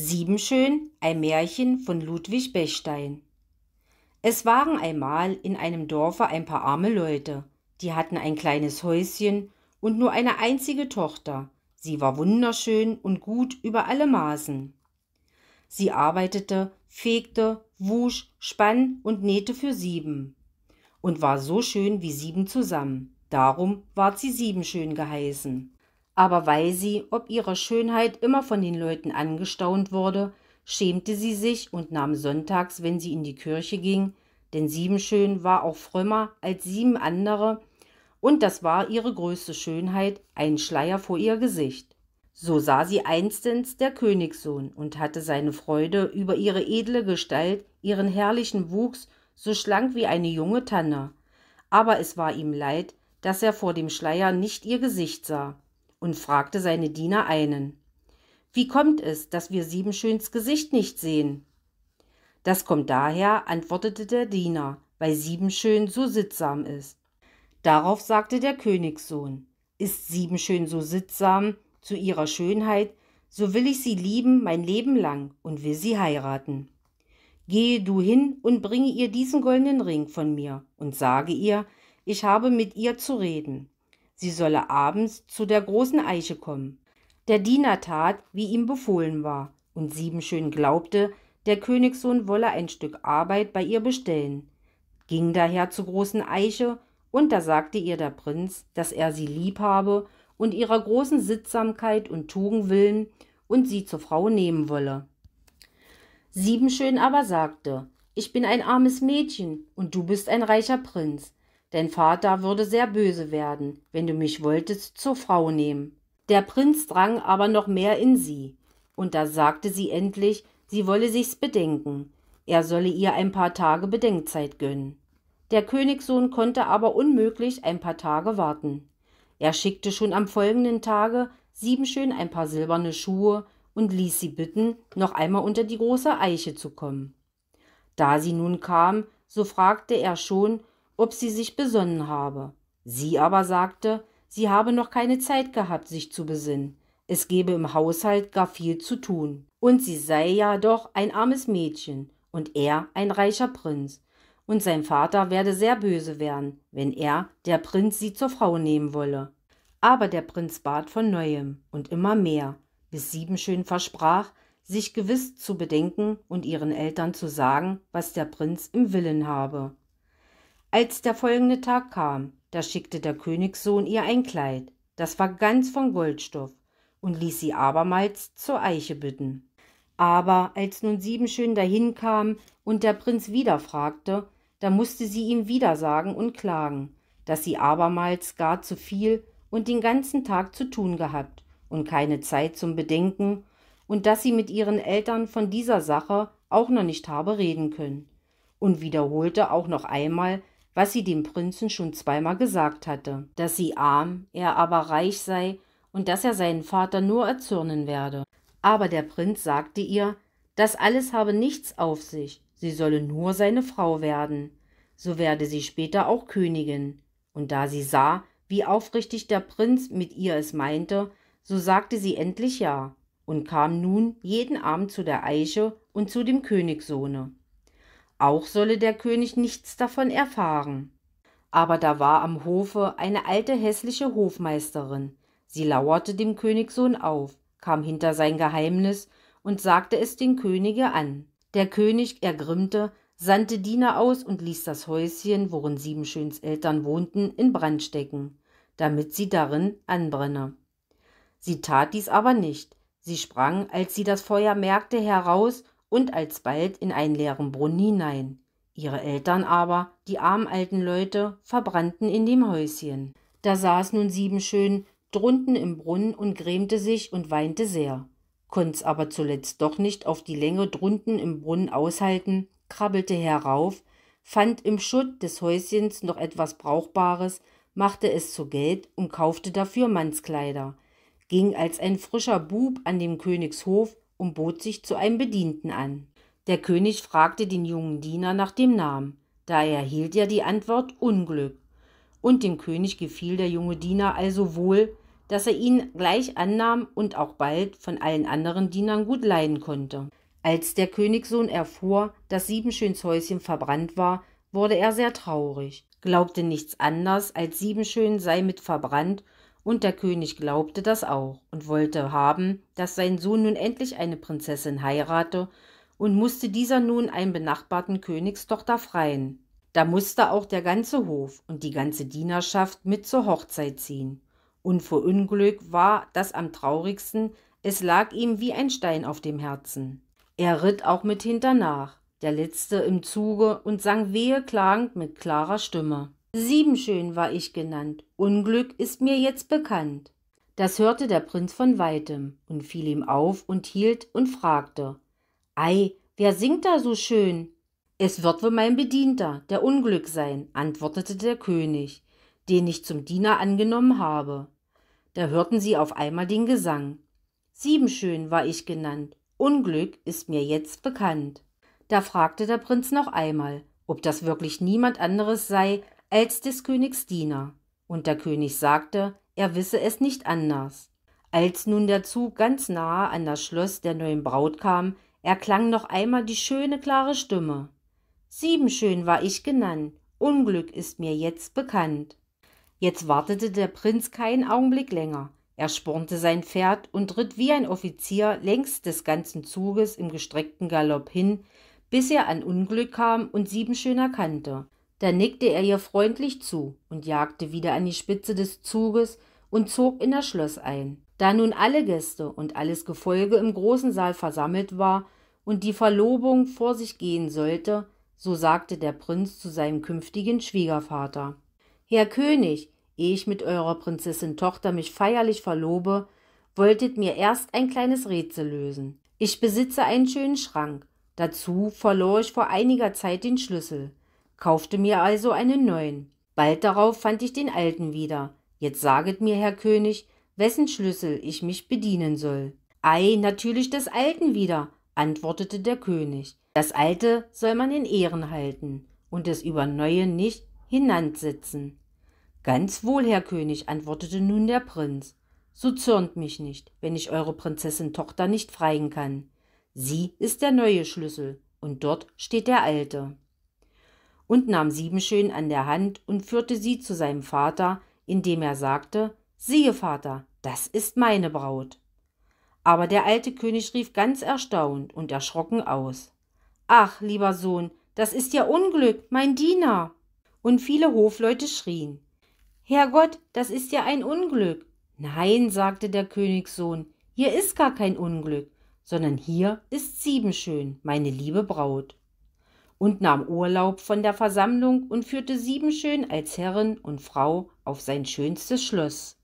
Siebenschön, ein Märchen von Ludwig Bechstein. Es waren einmal in einem Dorfe ein paar arme Leute. Die hatten ein kleines Häuschen und nur eine einzige Tochter. Sie war wunderschön und gut über alle Maßen. Sie arbeitete, fegte, wusch, spann und nähte für sieben. Und war so schön wie sieben zusammen. Darum ward sie siebenschön geheißen aber weil sie ob ihrer Schönheit immer von den Leuten angestaunt wurde, schämte sie sich und nahm sonntags, wenn sie in die Kirche ging, denn Siebenschön war auch frömmer als sieben andere, und das war ihre größte Schönheit, ein Schleier vor ihr Gesicht. So sah sie einstens der Königssohn und hatte seine Freude über ihre edle Gestalt, ihren herrlichen Wuchs, so schlank wie eine junge Tanne. Aber es war ihm leid, dass er vor dem Schleier nicht ihr Gesicht sah und fragte seine Diener einen Wie kommt es, dass wir Siebenschöns Gesicht nicht sehen? Das kommt daher, antwortete der Diener, weil Siebenschön so sittsam ist. Darauf sagte der Königssohn Ist Siebenschön so sittsam zu ihrer Schönheit, so will ich sie lieben mein Leben lang und will sie heiraten. Gehe du hin und bringe ihr diesen goldenen Ring von mir und sage ihr, ich habe mit ihr zu reden sie solle abends zu der großen Eiche kommen. Der Diener tat, wie ihm befohlen war, und Siebenschön glaubte, der Königssohn wolle ein Stück Arbeit bei ihr bestellen, ging daher zur großen Eiche, und da sagte ihr der Prinz, dass er sie lieb habe und ihrer großen Sittsamkeit und Tugend willen und sie zur Frau nehmen wolle. Siebenschön aber sagte, ich bin ein armes Mädchen und du bist ein reicher Prinz. Dein Vater würde sehr böse werden, wenn du mich wolltest zur Frau nehmen. Der Prinz drang aber noch mehr in sie, und da sagte sie endlich, sie wolle sich's bedenken, er solle ihr ein paar Tage Bedenkzeit gönnen. Der Königssohn konnte aber unmöglich ein paar Tage warten. Er schickte schon am folgenden Tage siebenschön ein paar silberne Schuhe und ließ sie bitten, noch einmal unter die große Eiche zu kommen. Da sie nun kam, so fragte er schon, ob sie sich besonnen habe. Sie aber sagte, sie habe noch keine Zeit gehabt, sich zu besinnen. Es gebe im Haushalt gar viel zu tun. Und sie sei ja doch ein armes Mädchen und er ein reicher Prinz. Und sein Vater werde sehr böse werden, wenn er, der Prinz, sie zur Frau nehmen wolle. Aber der Prinz bat von neuem und immer mehr, bis Siebenschön versprach, sich gewiss zu bedenken und ihren Eltern zu sagen, was der Prinz im Willen habe. Als der folgende Tag kam, da schickte der Königssohn ihr ein Kleid, das war ganz von Goldstoff, und ließ sie abermals zur Eiche bitten. Aber als nun Siebenschön dahin kam und der Prinz wieder fragte, da mußte sie ihm wieder sagen und klagen, dass sie abermals gar zu viel und den ganzen Tag zu tun gehabt und keine Zeit zum Bedenken und dass sie mit ihren Eltern von dieser Sache auch noch nicht habe reden können und wiederholte auch noch einmal, was sie dem Prinzen schon zweimal gesagt hatte, dass sie arm, er aber reich sei und dass er seinen Vater nur erzürnen werde. Aber der Prinz sagte ihr, das alles habe nichts auf sich, sie solle nur seine Frau werden, so werde sie später auch Königin. Und da sie sah, wie aufrichtig der Prinz mit ihr es meinte, so sagte sie endlich ja und kam nun jeden Abend zu der Eiche und zu dem Königssohne. Auch solle der König nichts davon erfahren. Aber da war am Hofe eine alte hässliche Hofmeisterin. Sie lauerte dem Königssohn auf, kam hinter sein Geheimnis und sagte es den Könige an. Der König ergrimmte, sandte Diener aus und ließ das Häuschen, worin Siebenschöns Eltern wohnten, in Brand stecken, damit sie darin anbrenne. Sie tat dies aber nicht. Sie sprang, als sie das Feuer merkte, heraus und alsbald in einen leeren Brunnen hinein. Ihre Eltern aber, die armen alten Leute, verbrannten in dem Häuschen. Da saß nun Siebenschön drunten im Brunnen und grämte sich und weinte sehr. Kunz aber zuletzt doch nicht auf die Länge drunten im Brunnen aushalten, krabbelte herauf, fand im Schutt des Häuschens noch etwas Brauchbares, machte es zu Geld und kaufte dafür Mannskleider, ging als ein frischer Bub an dem Königshof und bot sich zu einem Bedienten an. Der König fragte den jungen Diener nach dem Namen, da erhielt er die Antwort Unglück. Und dem König gefiel der junge Diener also wohl, dass er ihn gleich annahm und auch bald von allen anderen Dienern gut leiden konnte. Als der Königssohn erfuhr, dass Siebenschöns Häuschen verbrannt war, wurde er sehr traurig, glaubte nichts anders, als Siebenschön sei mit verbrannt und der König glaubte das auch und wollte haben, dass sein Sohn nun endlich eine Prinzessin heirate und musste dieser nun einen benachbarten Königstochter freien. Da musste auch der ganze Hof und die ganze Dienerschaft mit zur Hochzeit ziehen. Und vor Unglück war das am traurigsten, es lag ihm wie ein Stein auf dem Herzen. Er ritt auch mit hinternach, der letzte im Zuge und sang weheklagend mit klarer Stimme. Siebenschön war ich genannt, Unglück ist mir jetzt bekannt. Das hörte der Prinz von weitem und fiel ihm auf und hielt und fragte: Ei, wer singt da so schön? Es wird wohl mein Bedienter, der Unglück sein, antwortete der König, den ich zum Diener angenommen habe. Da hörten sie auf einmal den Gesang. Siebenschön war ich genannt, Unglück ist mir jetzt bekannt. Da fragte der Prinz noch einmal, ob das wirklich niemand anderes sei als des Königs Diener. Und der König sagte, er wisse es nicht anders. Als nun der Zug ganz nahe an das Schloss der neuen Braut kam, erklang noch einmal die schöne klare Stimme. Siebenschön war ich genannt, Unglück ist mir jetzt bekannt. Jetzt wartete der Prinz keinen Augenblick länger. Er spornte sein Pferd und ritt wie ein Offizier längs des ganzen Zuges im gestreckten Galopp hin, bis er an Unglück kam und Siebenschön erkannte. Da nickte er ihr freundlich zu und jagte wieder an die Spitze des Zuges und zog in das Schloss ein. Da nun alle Gäste und alles Gefolge im großen Saal versammelt war und die Verlobung vor sich gehen sollte, so sagte der Prinz zu seinem künftigen Schwiegervater Herr König, ehe ich mit eurer Prinzessin Tochter mich feierlich verlobe, wolltet mir erst ein kleines Rätsel lösen. Ich besitze einen schönen Schrank. Dazu verlor ich vor einiger Zeit den Schlüssel kaufte mir also einen neuen. Bald darauf fand ich den alten wieder. Jetzt saget mir, Herr König, wessen Schlüssel ich mich bedienen soll. Ei, natürlich des alten wieder, antwortete der König. Das alte soll man in Ehren halten und es über neue nicht hinansetzen. Ganz wohl, Herr König, antwortete nun der Prinz. So zürnt mich nicht, wenn ich eure Prinzessin Tochter nicht freien kann. Sie ist der neue Schlüssel, und dort steht der alte und nahm Siebenschön an der Hand und führte sie zu seinem Vater, indem er sagte Siehe, Vater, das ist meine Braut. Aber der alte König rief ganz erstaunt und erschrocken aus Ach, lieber Sohn, das ist ja Unglück, mein Diener. Und viele Hofleute schrien Herrgott, das ist ja ein Unglück. Nein, sagte der Königssohn, hier ist gar kein Unglück, sondern hier ist Siebenschön, meine liebe Braut und nahm Urlaub von der Versammlung und führte sieben schön als Herrin und Frau auf sein schönstes Schloss.